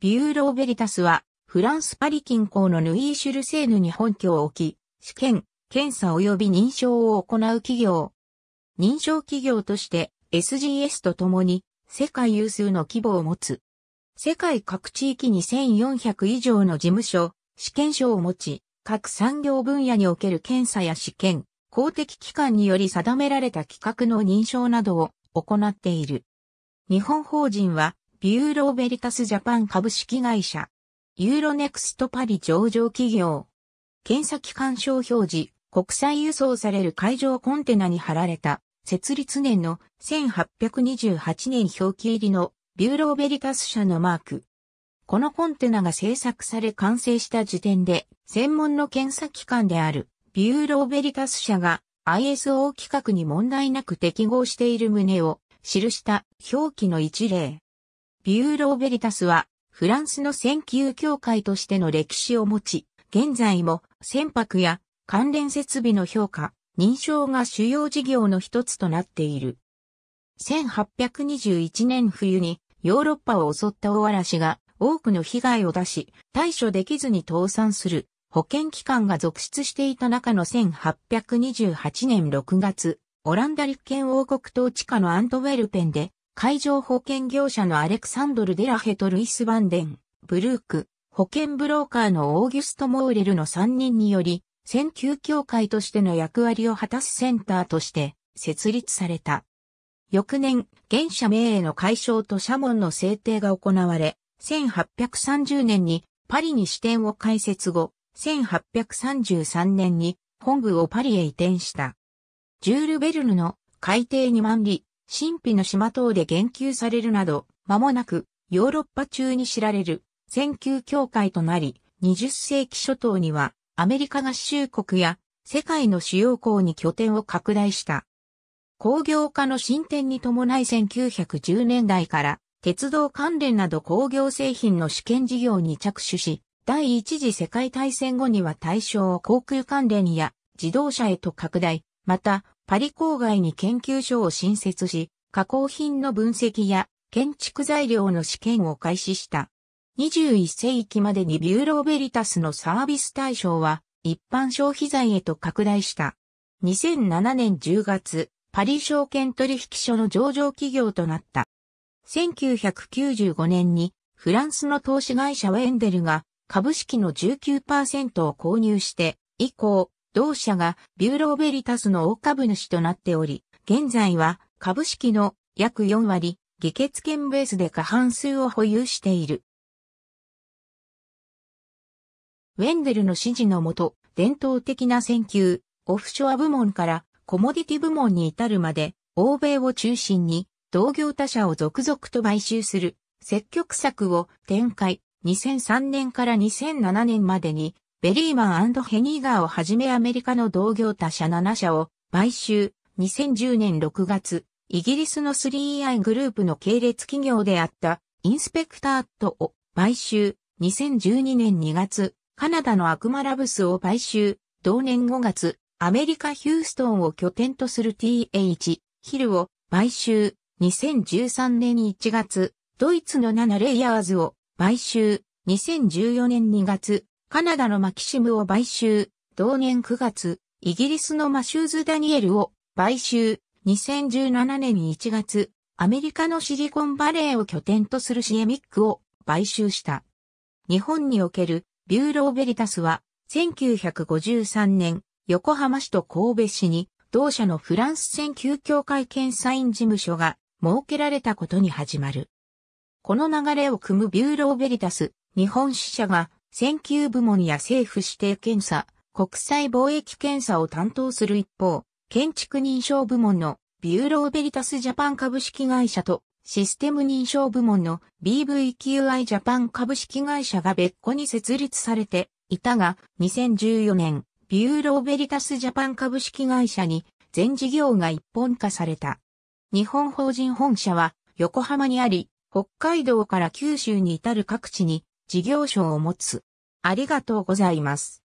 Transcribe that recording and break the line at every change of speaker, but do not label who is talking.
ビューローベリタスは、フランスパリ近郊のヌイーシュルセーヌに本拠を置き、試験、検査及び認証を行う企業。認証企業として SGS と共に世界有数の規模を持つ。世界各地域に1400以上の事務所、試験所を持ち、各産業分野における検査や試験、公的機関により定められた企画の認証などを行っている。日本法人はビューローベリタスジャパン株式会社。ユーロネクストパリ上場企業。検査機関賞表示、国際輸送される海上コンテナに貼られた、設立年の1828年表記入りのビューローベリタス社のマーク。このコンテナが製作され完成した時点で、専門の検査機関であるビューローベリタス社が ISO 規格に問題なく適合している旨を記した表記の一例。ビューローベリタスは、フランスの選球協会としての歴史を持ち、現在も船舶や関連設備の評価、認証が主要事業の一つとなっている。1821年冬にヨーロッパを襲った大嵐が多くの被害を出し、対処できずに倒産する保険機関が続出していた中の1828年6月、オランダ立憲王国統治下のアントウェルペンで海上保険業者のアレクサンドル・デラヘとルイス・バンデン、ブルーク、保険ブローカーのオーギュスト・モーレルの3人により、選球協会としての役割を果たすセンターとして設立された。翌年、現社名への解消と社門の制定が行われ、1830年にパリに支店を開設後、1833年に本部をパリへ移転した。ジュール・ベルヌの海底2万里、神秘の島等で言及されるなど、間もなくヨーロッパ中に知られる選球協会となり、20世紀初頭にはアメリカ合衆国や世界の主要港に拠点を拡大した。工業化の進展に伴い1910年代から鉄道関連など工業製品の試験事業に着手し、第一次世界大戦後には対象を航空関連や自動車へと拡大、またパリ郊外に研究所を新設し、加工品の分析や建築材料の試験を開始した。21世紀までにビューローベリタスのサービス対象は一般消費財へと拡大した。2007年10月、パリ証券取引所の上場企業となった。1995年にフランスの投資会社ウェンデルが株式の19%を購入して以降、同社がビューローベリタスの大株主となっており、現在は株式の約4割、議決権ベースで過半数を保有している。ウェンデルの指示のもと、伝統的な選球、オフショア部門からコモディティ部門に至るまで、欧米を中心に同業他社を続々と買収する積極策を展開2003年から2007年までにベリーマンヘニーガーをはじめアメリカの同業他社7社を買収、2010年6月、イギリスの 3EI グループの系列企業であったインスペクターットを買収、2012年2月、カナダのアクマラブスを買収、同年5月、アメリカ・ヒューストンを拠点とする TH、ヒルを買収、2013年1月、ドイツの7レイヤーズを買収、2014年2月、カナダのマキシムを買収、同年9月、イギリスのマシューズ・ダニエルを買収、2017年1月、アメリカのシリコンバレーを拠点とするシエミックを買収した。日本におけるビューローベリタスは、1953年、横浜市と神戸市に、同社のフランス選球協会検査員事務所が設けられたことに始まる。この流れを組むビューローベリタス、日本支社が選球部門や政府指定検査、国際貿易検査を担当する一方、建築認証部門のビューローベリタスジャパン株式会社とシステム認証部門の BVQI ジャパン株式会社が別個に設立されていたが、2014年、ビューローベリタスジャパン株式会社に全事業が一本化された。日本法人本社は横浜にあり、北海道から九州に至る各地に事業所を持つ。ありがとうございます。